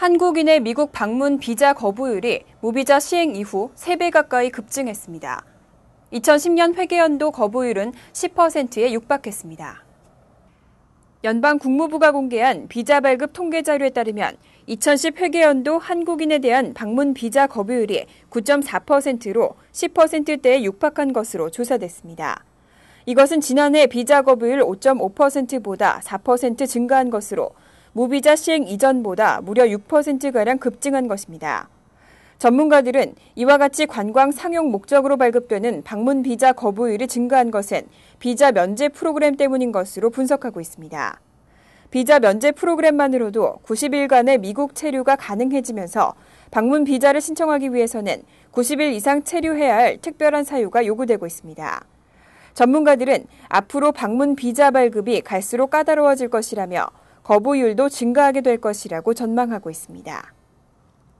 한국인의 미국 방문 비자 거부율이 무비자 시행 이후 3배 가까이 급증했습니다. 2010년 회계연도 거부율은 10%에 육박했습니다. 연방 국무부가 공개한 비자 발급 통계 자료에 따르면 2010 회계연도 한국인에 대한 방문 비자 거부율이 9.4%로 10%대에 육박한 것으로 조사됐습니다. 이것은 지난해 비자 거부율 5.5%보다 4% 증가한 것으로 무비자 시행 이전보다 무려 6%가량 급증한 것입니다. 전문가들은 이와 같이 관광 상용 목적으로 발급되는 방문 비자 거부율이 증가한 것은 비자 면제 프로그램 때문인 것으로 분석하고 있습니다. 비자 면제 프로그램만으로도 90일간의 미국 체류가 가능해지면서 방문 비자를 신청하기 위해서는 90일 이상 체류해야 할 특별한 사유가 요구되고 있습니다. 전문가들은 앞으로 방문 비자 발급이 갈수록 까다로워질 것이라며 거부율도 증가하게 될 것이라고 전망하고 있습니다.